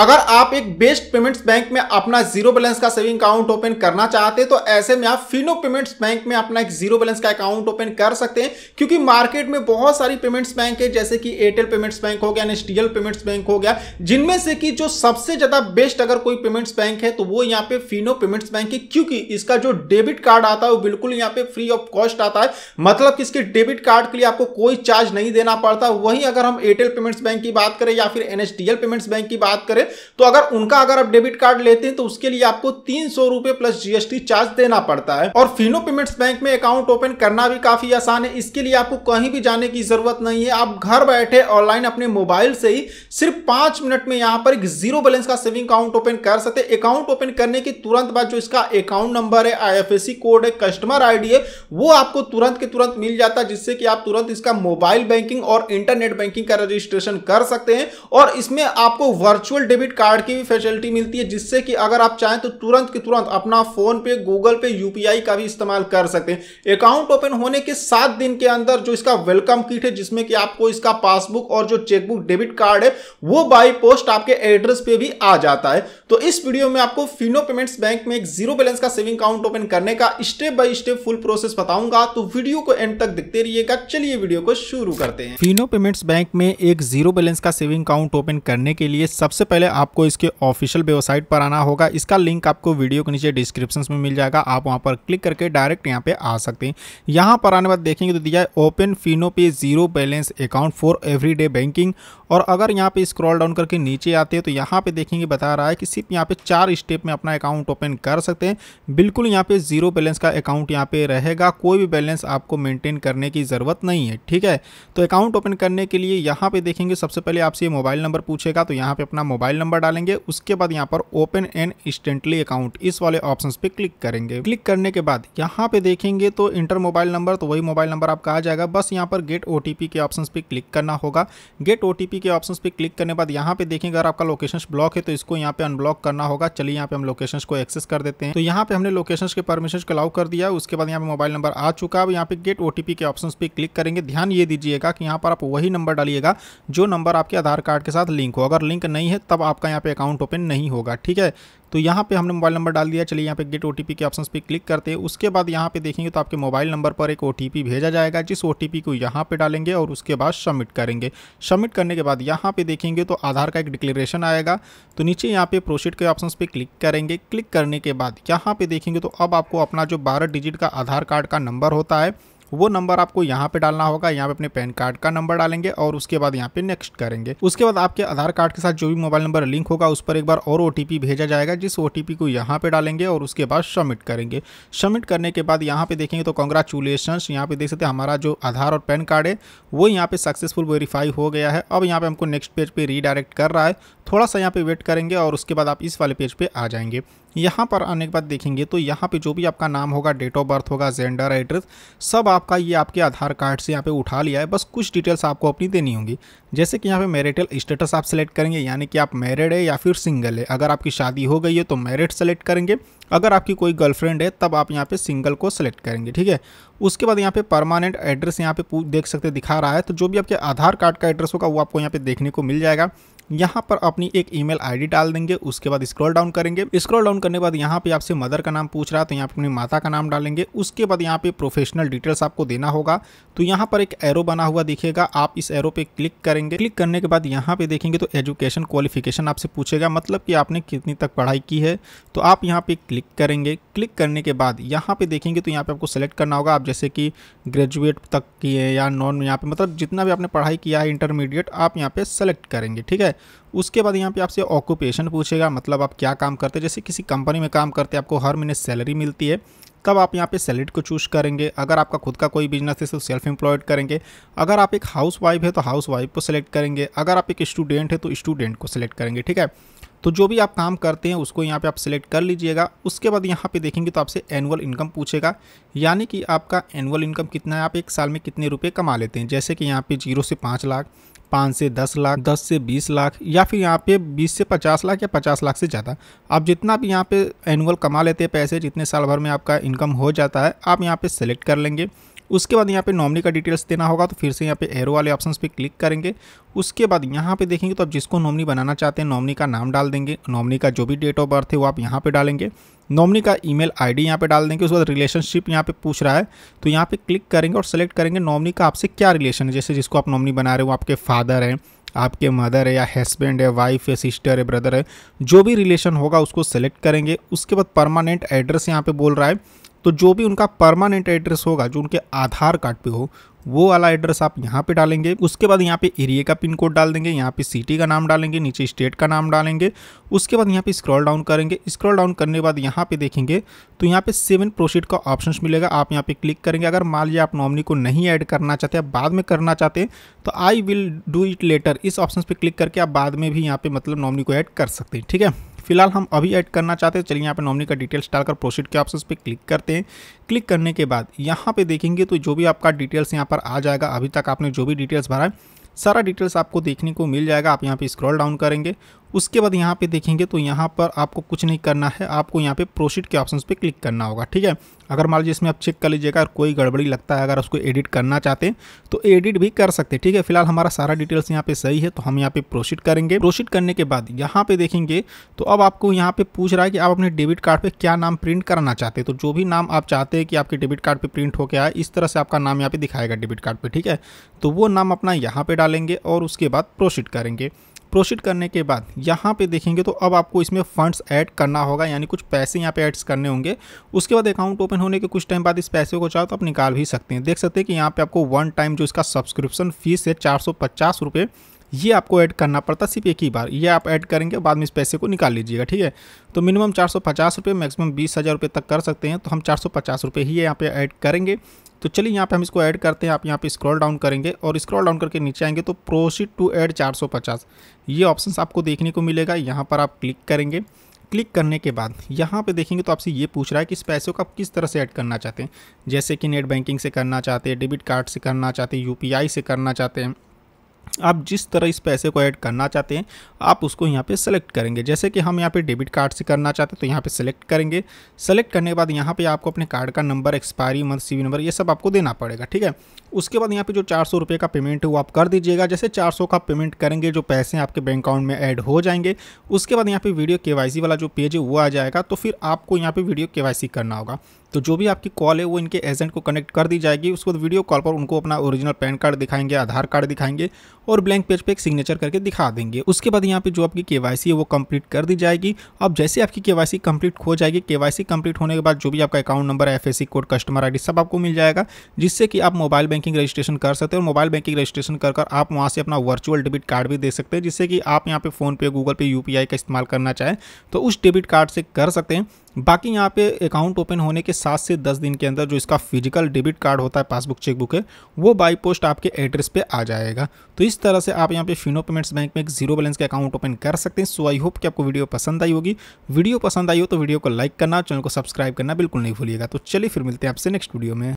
अगर आप एक बेस्ट पेमेंट्स बैंक में अपना जीरो बैलेंस का सेविंग अकाउंट ओपन करना चाहते हैं तो ऐसे में आप फिनो पेमेंट्स बैंक में अपना एक जीरो बैलेंस का अकाउंट ओपन कर सकते हैं क्योंकि मार्केट में बहुत सारी पेमेंट्स बैंक है जैसे कि एयरटेल पेमेंट्स बैंक हो गया एन पेमेंट्स बैंक हो गया जिनमें से कि जो सबसे ज्यादा बेस्ट अगर कोई पेमेंट्स बैंक है तो वो यहाँ पे फिनो पेमेंट्स बैंक है क्योंकि इसका जो डेबिट कार्ड आता है वो बिल्कुल यहाँ पे फ्री ऑफ कॉस्ट आता है मतलब कि इसके डेबिट कार्ड के लिए आपको कोई चार्ज नहीं देना पड़ता वहीं अगर हम एयरटेल पेमेंट्स बैंक की बात करें या फिर एनएसडीएल पेमेंट्स बैंक की बात करें तो अगर उनका अगर आप डेबिट कार्ड लेते हैं तो उसके लिए आपको तीन प्लस जीएसटी चार्ज देना पड़ता है और फिनो पेमेंट्स बैंक में अकाउंट ओपन करना भी काफी आसान है इसके लिए आपको कहीं भी जाने की जरूरत नहीं है आप घर बैठे ऑनलाइन अपने मोबाइल से ही सिर्फ पांच मिनट में यहां पर जीरो बैलेंस का सेविंग अकाउंट ओपन कर सकते अकाउंट ओपन करने के तुरंत बाद जो इसका अकाउंट नंबर है आईएफएससी कोड है कस्टमर आईडी है वो आपको तुरंत के तुरंत मिल जाता है जिससे कि आप तुरंत इसका मोबाइल बैंकिंग और इंटरनेट बैंकिंग का रजिस्ट्रेशन कर सकते हैं और इसमें आपको वर्चुअल डेबिट डेबिट कार्ड की भी फैसिलिटी मिलती है जिससे कि अगर आप चाहें तो तुरंत के तुरंत अपना फोन पे गूगल पे यूपीआई का भी इस्तेमाल कर सकते हैं अकाउंट ओपन होने के सात दिन के अंदर जो इसका वेलकम किट है जिसमें कि आपको इसका पासबुक और जो चेकबुक डेबिट कार्ड है वो बाई पोस्ट आपके एड्रेस पे भी आ जाता है तो इस वीडियो में आपको फिनो पेमेंट्स बैंक में एक जीरो बैलेंस का सेविंग अकाउंट ओपन करने का step by step full process बताऊंगा तो वीडियो को एंड तक देखते रहिएगा चलिए वीडियो को शुरू करते हैं फिनो पेमेंट्स बैंक में एक जीरो बैलेंस का सेविंग अकाउंट ओपन करने के लिए सबसे पहले पहले आपको इसके ऑफिशियल वेबसाइट पर आना होगा इसका लिंक आपको वीडियो के नीचे डिस्क्रिप्शन में मिल जाएगा आप वहाँ पर क्लिक करके डायरेक्ट यहाँ पे आ सकते हैं यहाँ पर आने बाद देखेंगे तो दिया है open Fino pay zero balance account for every banking और अगर यहाँ पे स्क्रॉल डाउन करके नीचे आते हैं तो यहाँ पे देखेंगे बता रहा है कि सिर्फ यहाँ पे चार स्टेप में अपना अकाउंट ओपन कर सकते हैं बिल्कुल यहाँ पे जीरो बैलेंस का अकाउंट यहाँ पे रहेगा कोई भी बैलेंस आपको मेंटेन करने की ज़रूरत नहीं है ठीक है तो अकाउंट ओपन करने के लिए यहाँ पे देखेंगे सबसे पहले आपसे मोबाइल नंबर पूछेगा तो यहाँ पर अपना मोबाइल मोबाइल नंबर डालेंगे उसके बाद यहाँ पर ओपन एंड इंस्टेंटली अकाउंट इस वाले ऑप्शन पे क्लिक करेंगे क्लिक करने के बाद यहाँ पे देखेंगे तो इंटर मोबाइल नंबर तो वही मोबाइल नंबर आपका आ जाएगा बस यहाँ पर गेट ओ के ऑप्शन पे क्लिक करना होगा गेट ओ के ऑप्शन पे क्लिक करने बाद यहाँ पे देखेंगे अगर आपका लोकेशन ब्लॉक है तो इसको यहाँ पे अनब्लॉक करना होगा चलिए यहाँ पे हम लोकेशन को एक्सेस कर देते हैं तो यहाँ पे हमने लोकेशन के परमिशन को अलाउ कर दिया उसके बाद यहाँ पे मोबाइल नंबर आ चुका अब यहाँ पे गेट ओ के ऑप्शन पे क्लिक करेंगे ध्यान ये दीजिएगा कि यहाँ पर आप वही नंबर डालिएगा जो नंबर आपके आधार कार्ड के साथ लिंक हो अगर लिंक नहीं है तब तब मतलब आपका यहाँ पे अकाउंट ओपन नहीं होगा ठीक है तो यहाँ पे हमने मोबाइल नंबर डाल दिया चलिए यहाँ पे गेट ओ के ऑप्शन पे क्लिक करते हैं उसके बाद यहाँ पे देखेंगे तो आपके मोबाइल नंबर पर एक ओ भेजा जाएगा जिस ओ को यहाँ पे डालेंगे और उसके बाद सबमिट करेंगे सबमिट करने के बाद यहाँ पे देखेंगे तो आधार का एक डिक्लेरेशन आएगा तो नीचे यहाँ पे प्रोसीड के ऑप्शन पे क्लिक करेंगे क्लिक करने के बाद यहाँ पे देखेंगे तो अब आपको अपना जो बारह डिजिट का आधार कार्ड का नंबर होता है वो नंबर आपको यहाँ पे डालना होगा यहाँ पे अपने पैन कार्ड का नंबर डालेंगे और उसके बाद यहाँ पे नेक्स्ट करेंगे उसके बाद आपके आधार कार्ड के साथ जो भी मोबाइल नंबर लिंक होगा उस पर एक बार और ओ भेजा जाएगा जिस ओ को यहाँ पे डालेंगे और उसके बाद सबमिट करेंगे सबमिट करने के बाद यहाँ पे देखेंगे तो कॉन्ग्रेचुलेशन यहाँ पे देख सकते हैं हमारा जो आधार और पैन कार्ड है वो यहाँ पे सक्सेसफुल वेरीफाई हो गया है अब यहाँ पे हमको नेक्स्ट पेज पे रीडायरेक्ट कर रहा है थोड़ा सा यहाँ पे वेट करेंगे और उसके बाद आप इस वाले पेज पे आ जाएंगे यहाँ पर आने के बाद देखेंगे तो यहाँ पे जो भी आपका नाम होगा डेट ऑफ बर्थ होगा जेंडर एड्रेस सब आप आपका ये आपके आधार कार्ड से यहाँ पे उठा लिया है बस कुछ डिटेल्स आपको अपनी देनी होगी जैसे कि यहाँ पे मैरिटल स्टेटस आप सेलेक्ट करेंगे यानी कि आप मैरिड है या फिर सिंगल है अगर आपकी शादी हो गई है तो मैरिड सेलेक्ट करेंगे अगर आपकी कोई गर्लफ्रेंड है तब आप यहाँ पे सिंगल को सेलेक्ट करेंगे ठीक है उसके बाद यहाँ पे परमानेंट एड्रेस यहाँ पे देख सकते दिखा रहा है तो जो भी आपके आधार कार्ड का एड्रेस होगा वो आपको यहाँ पे देखने को मिल जाएगा यहाँ पर अपनी एक ईमेल आईडी डाल देंगे उसके बाद स्क्रॉल डाउन करेंगे स्क्रॉल डाउन करने के बाद यहाँ पे आपसे मदर का नाम पूछ रहा है तो यहाँ पे अपनी माता का नाम डालेंगे उसके बाद यहाँ पे प्रोफेशनल डिटेल्स आपको देना होगा तो यहाँ पर एक एरो बना हुआ दिखेगा आप इस एरो पे क्लिक करेंगे क्लिक करने के बाद यहाँ पे देखेंगे तो एजुकेशन क्वालिफिकेशन आपसे पूछेगा मतलब कि आपने कितनी तक पढ़ाई की है तो आप यहाँ पे क्लिक क्लिक करेंगे क्लिक करने के बाद यहाँ पे देखेंगे तो यहाँ पे आपको सेलेक्ट करना होगा आप जैसे कि ग्रेजुएट तक किए या नॉन यहाँ पे मतलब जितना भी आपने पढ़ाई किया है इंटरमीडिएट आप यहाँ पे सेलेक्ट करेंगे ठीक है उसके बाद यहाँ पे आपसे ऑक्यूपेशन पूछेगा मतलब आप क्या काम करते हैं जैसे किसी कंपनी में काम करते हैं आपको हर महीने सैलरी मिलती है तब आप यहाँ पे सैलरी को चूज करेंगे अगर आपका खुद का कोई बिजनेस है तो सेल्फ एम्प्लॉयड करेंगे अगर आप एक हाउस वाइफ है तो हाउस वाइफ को सेलेक्ट करेंगे अगर आप एक स्टूडेंट है तो स्टूडेंट को सिलेक्ट करेंगे ठीक है तो जो भी आप काम करते हैं उसको यहाँ पे आप सिलेक्ट कर लीजिएगा उसके बाद यहाँ पे देखेंगे तो आपसे एनुअल इनकम पूछेगा यानी कि आपका एनुअल इनकम कितना है आप एक साल में कितने रुपए कमा लेते हैं जैसे कि यहाँ पे जीरो से पाँच लाख पाँच से दस लाख दस से बीस लाख या फिर यहाँ पे बीस से पचास लाख या पचास लाख से ज़्यादा आप जितना भी यहाँ पे एनुअल कमा लेते हैं पैसे जितने साल भर में आपका इनकम हो जाता है आप यहाँ पे सेलेक्ट कर लेंगे उसके बाद यहाँ पे नॉमनी का डिटेल्स देना होगा तो फिर से यहाँ पे एरो वाले ऑप्शन पे क्लिक करेंगे उसके बाद यहाँ पे देखेंगे तो आप जिसको नॉमनी बनाना चाहते हैं नॉमनी का नाम डाल देंगे नॉमनी का जो भी डेट ऑफ बर्थ है वो आप यहाँ पे डालेंगे नॉमनी का ईमेल आईडी यहाँ पे डाल देंगे उसके बाद रिलेशनशिप यहाँ पे पूछ रहा है तो यहाँ पे क्लिक करेंगे और सेलेक्ट करेंगे नॉमनी का आपसे क्या रिलेशन है जैसे जिसको आप नॉमनी बना रहे हो आपके फादर हैं आपके मदर है या हस्बैंड है वाइफ है सिस्टर है ब्रदर है जो भी रिलेशन होगा उसको सेलेक्ट करेंगे उसके बाद परमानेंट एड्रेस यहाँ पे बोल रहा है तो जो भी उनका परमानेंट एड्रेस होगा जो उनके आधार कार्ड पे हो वो वाला एड्रेस आप यहाँ पे डालेंगे उसके बाद यहाँ पे एरिया का पिन कोड डाल देंगे यहाँ पे सिटी का नाम डालेंगे नीचे स्टेट का नाम डालेंगे उसके बाद यहाँ पे स्क्रॉल डाउन करेंगे स्क्रॉल डाउन करने के बाद यहाँ पे देखेंगे तो यहाँ पे सेवन प्रोसीड का ऑप्शन मिलेगा आप यहाँ पे क्लिक करेंगे अगर मान लीजिए आप नॉमनी को नहीं ऐड करना चाहते आप बाद में करना चाहते हैं तो I will do it later इस ऑप्शन पर क्लिक करके आप बाद में भी यहाँ पे मतलब नॉमनी को ऐड कर सकते हैं ठीक है फिलहाल हम अभी ऐड करना चाहते हैं चलिए यहाँ पे नॉमिनी का डिटेल्स डालकर प्रोसीड के ऑप्शन पे क्लिक करते हैं क्लिक करने के बाद यहाँ पे देखेंगे तो जो भी आपका डिटेल्स यहाँ पर आ जाएगा अभी तक आपने जो भी डिटेल्स भरा है सारा डिटेल्स आपको देखने को मिल जाएगा आप यहाँ पे स्क्रॉल डाउन करेंगे उसके बाद यहाँ पे देखेंगे तो यहाँ पर आपको कुछ नहीं करना है आपको यहाँ पे प्रोसीड के ऑप्शन पे क्लिक करना होगा ठीक है अगर मान लीजिए इसमें आप चेक कर लीजिएगा कोई गड़बड़ी लगता है अगर उसको एडिट करना चाहते हैं तो एडिट भी कर सकते हैं ठीक है फिलहाल हमारा सारा डिटेल्स यहाँ पे सही है तो हम यहाँ पे प्रोसीड करेंगे प्रोसीड करने के बाद यहाँ पे देखेंगे तो अब आपको यहाँ पे पूछ रहा है कि आप अपने डेबिट कार्ड पर क्या नाम प्रिंट कराना चाहते हैं तो जो भी नाम आप चाहते हैं कि आपके डेबिट कार्ड पर प्रिंट होकर आए इस तरह से आपका नाम यहाँ पे दिखाएगा डेबिट कार्ड पर ठीक है तो वो नाम अपना यहाँ पर डालेंगे और उसके बाद प्रोसीड करेंगे प्रोसीड करने के बाद यहाँ पे देखेंगे तो अब आपको इसमें फंड्स ऐड करना होगा यानी कुछ पैसे यहाँ पे ऐड्स करने होंगे उसके बाद अकाउंट ओपन होने के कुछ टाइम बाद इस पैसे को चाहो तो आप निकाल भी सकते हैं देख सकते हैं कि यहाँ पे आपको वन टाइम जो इसका सब्सक्रिप्शन फीस है चार सौ ये आपको ऐड करना पड़ता सिर्फ एक ही बार ये आप ऐड करेंगे बाद में इस पैसे को निकाल लीजिएगा ठीक है तो मिनिमम चार सौ पचास रुपये मैक्सिमम बीस हज़ार रुपये तक कर सकते हैं तो हम चार सौ पचास रुपये ही यहाँ पे ऐड करेंगे तो चलिए यहाँ पे हम इसको ऐड करते हैं आप यहाँ पे स्क्रॉल डाउन करेंगे और स्क्रॉल डाउन करके नीचे आएंगे तो प्रोसीड टू ऐड 450 ये ऑप्शन आपको देखने को मिलेगा यहाँ पर आप क्लिक करेंगे क्लिक करने के बाद यहाँ पे देखेंगे तो आपसे ये पूछ रहा है कि इस पैसे को आप किस तरह से ऐड करना चाहते हैं जैसे कि नेट बैंकिंग से करना चाहते हैं डेबिट कार्ड से करना चाहते हैं यू से करना चाहते हैं आप जिस तरह इस पैसे को ऐड करना चाहते हैं आप उसको यहाँ पे सेलेक्ट करेंगे जैसे कि हम यहाँ पे डेबिट कार्ड से करना चाहते हैं तो यहाँ पे सेलेक्ट करेंगे सेलेक्ट करने के बाद यहाँ पे आपको अपने कार्ड का number expiry month C number ये सब आपको देना पड़ेगा ठीक है उसके बाद यहाँ पे जो चार सौ का पेमेंट है वो आप कर दीजिएगा जैसे चार सौ का पेमेंट करेंगे जो पैसे आपके बैंक अकाउंट में ऐड हो जाएंगे उसके बाद यहाँ पर वीडियो के वाला जो पेज है वो आ जाएगा तो फिर आपको यहाँ पर वीडियो के करना होगा तो जो भी आपकी कॉल है वो इनके एजेंट को कनेक्ट कर दी जाएगी उसके बाद वीडियो कॉल पर उनको अपना ओरिजिनल पैन कार्ड दिखाएंगे आधार कार्ड दिखाएंगे और ब्लैंक पेज पे एक सिग्नेचर करके दिखा देंगे उसके बाद यहाँ पे जो आपकी के है वो कंप्लीट कर दी जाएगी अब जैसे आपकी के वाई कंप्लीट हो जाएगी के वाई कंप्लीट होने के बाद जो भी आपका अकाउंट नंबर है एफ कोड कस्टमर आई सब आपको मिल जाएगा जिससे कि आप मोबाइल बैंकिंग रजिस्ट्रेशन कर सकते हैं और मोबाइल बैंकिंग रजिस्ट्रेशन कर कर आप वहाँ से अपना वर्चुअल डेबिट कार्ड भी दे सकते हैं जिससे कि आप यहाँ पे फ़ोनपे गूगल पे यू का इस्तेमाल करना चाहें तो उस डेबिट कार्ड से कर सकते हैं बाकी यहाँ पे अकाउंट ओपन होने के सात से दस दिन के अंदर जो इसका फिजिकल डेबिट कार्ड होता है पासबुक चेकबुक है वो बाय पोस्ट आपके एड्रेस पे आ जाएगा तो इस तरह से आप यहाँ पे फिनो पेमेंट्स बैंक में एक जीरो बैलेंस का अकाउंट ओपन कर सकते हैं सो आई होप कि आपको वीडियो पसंद आई होगी वीडियो पसंद आई हो तो वीडियो को लाइक करना चैनल को सब्सक्राइब करना बिल्कुल नहीं भूलिएगा तो चलिए फिर मिलते हैं आपसे नेक्स्ट वीडियो में